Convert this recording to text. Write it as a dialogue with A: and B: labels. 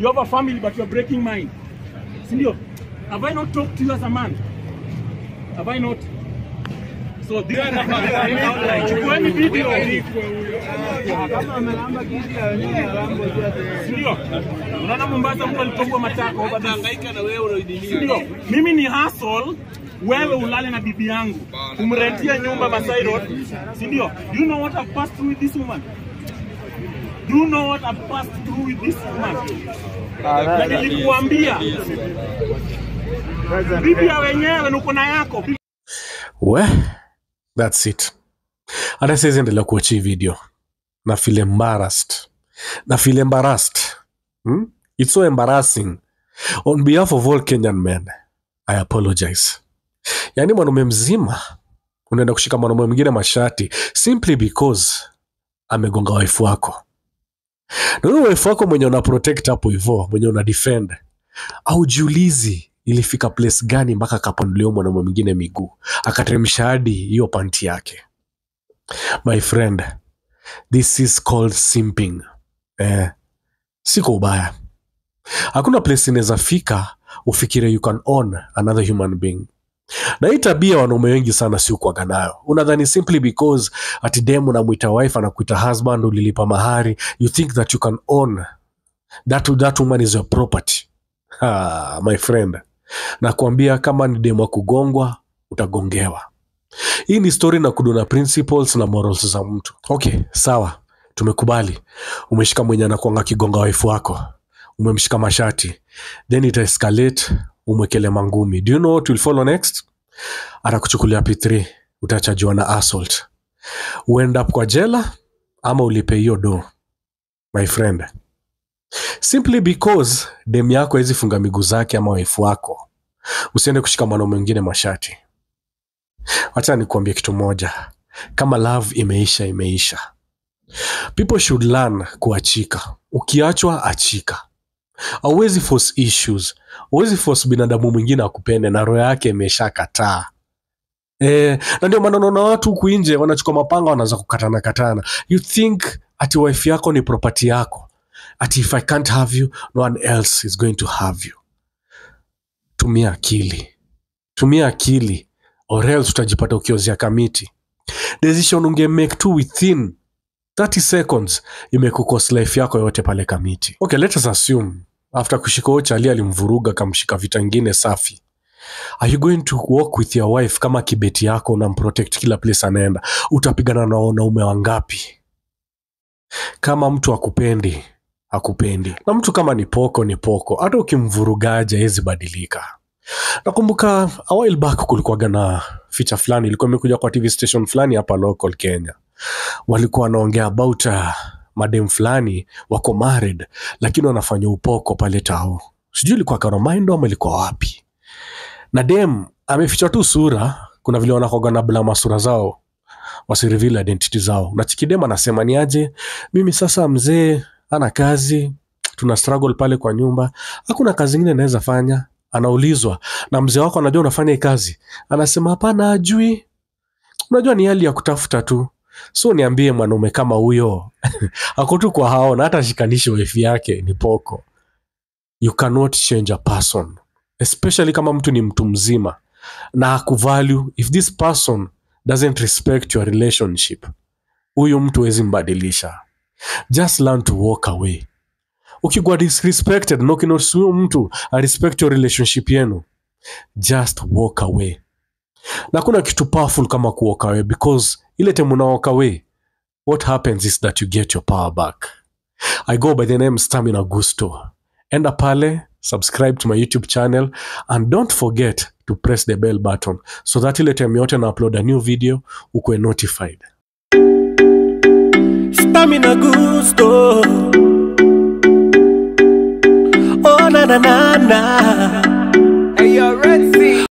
A: You have a family, but you're breaking mine. Sindio? Have I not talked to you as a man? Have I not? So this is like, chukueni video. Sindio? Unaona Mombasa huko alipogwa Mimi ni hustle wewe ulale na bibi yangu Umretia nyumba Masai Road, sindio? Do you know what I've passed through with this woman? Do you know what I passed through with this woman? Na nilikuambia ya wenyewe nuko na yako. We, that's it. Hata siwezi endelea kuwachi video na feel embarrassed. Na feel embarrassed. Hmm? It's so embarrassing. On behalf of all Kenyan men, I apologize. Yaani mwanaume mzima unaenda kushika mwanaume mwingine mashati simply because amegonga waifu wako. Na huyo wako mwenye una protect hapo hivyo, mwenye una defend. Au jiulizi ilifika place gani mpaka akapanduliwa mwanaume mwingine miguu, akateremsha hadi hiyo panti yake. My friend, this is called simping. Eh, siko ubaya. Hakuna place inaweza fika ufikire you can own another human being. Na hii tabia wanaume wengi sana si ukuaga nayo. Unadhani simply because ati dem unamwita wife anakuita husband, ulilipa mahari, you think that you can own that, that woman is your property. Ha, my friend, nakuambia kama ni demu wa kugongwa utagongewa. Hii ni story na kuduna principles na morals za mtu. Okay, sawa, tumekubali. Umeshika mwenye anakuanga kigonga waifu wako, umemshika mashati, then it escalate umwekele mangumi do you know what will follow next atakuchukulia p3 utachajiwa na assault uend up kwa jela ama ulipe hiyo do my friend simply because dem yako hawezi funga miguu zake ama waifu wako usiende kushika mwanaume mwingine mashati wacha nikuambia kitu moja kama love imeisha imeisha people should learn kuachika ukiachwa achika Hauwezi force issues, hauwezi force binadamu mwingine akupende na roho yake imeshakataa. Eh, na ndio maana unaona watu huku nje wanachukua mapanga wanaanza kukatana katana. You think ati wife yako ni property yako. Ati if I can't have you, no one else is going to have you. Tumia akili. Tumia akili or else utajipata ukiozea kamiti. Decision unge make tu within 30 seconds imekukost life yako yote pale Kamiti. Okay, let us assume after kushika huyo alimvuruga kamshika vita ingine safi. Are you going to walk with your wife kama kibeti yako unamprotect kila place anaenda? Utapigana na wanaume wangapi? Kama mtu akupendi, akupendi. Na mtu kama ni poko ni poko, hata ukimvurugaje hawezi badilika. Nakumbuka awhile back kulikuwaga na ficha fulani ilikuwa imekuja kwa TV station fulani hapa local Kenya walikuwa wanaongea about uh, madem fulani wako married, lakini wanafanya upoko pale tao. Sijui ilikuwa mind ama ilikuwa wapi, na dem ameficha tu sura. Kuna vile wanakoga na blama sura zao wasi reveal identity zao, na chikidem anasema ni aje, mimi sasa mzee ana kazi, tuna struggle pale kwa nyumba, hakuna kazi nyingine naweza fanya. Anaulizwa, na mzee wako anajua unafanya kazi? Anasema hapana, ajui. Unajua ni hali ya kutafuta tu So niambie mwanaume kama huyo akotu kwa kwa haona, hata shikanishi wifi yake ni poko. You cannot change a person, especially kama mtu ni mtu mzima na akuvalu If this person doesn't respect your relationship, huyu mtu wezi mbadilisha. Just learn to walk away. ukigwa disrespected na mtu arespect your relationship yenu, just walk away. Na kuna kitu powerful kama ku away because ile time unaoka what happens is that you get your power back i go by the name stamina gusto enda pale subscribe to my youtube channel and don't forget to press the bell button so that ile time yote na upload a new video ukwe notified stamina gusto oh, na, na, na, na.